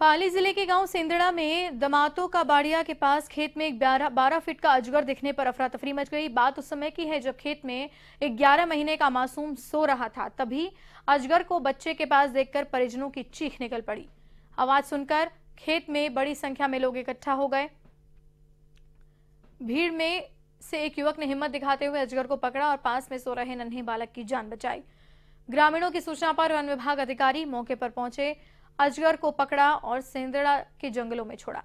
पाली जिले के गांव सिंदड़ा में दमातों का बाड़िया के पास खेत में एक बारह फीट का अजगर दिखने पर अफरा तफरी मच गई बात उस समय की है जब खेत में एक ग्यारह महीने का मासूम सो रहा था तभी अजगर को बच्चे के पास देखकर परिजनों की चीख निकल पड़ी आवाज सुनकर खेत में बड़ी संख्या में लोग इकट्ठा हो गए भीड़ में से एक युवक ने हिम्मत दिखाते हुए अजगर को पकड़ा और पास में सो रहे नन्हे बालक की जान बचाई ग्रामीणों की सूचना पर वन विभाग अधिकारी मौके पर पहुंचे अजगर को पकड़ा और सेंदड़ा के जंगलों में छोड़ा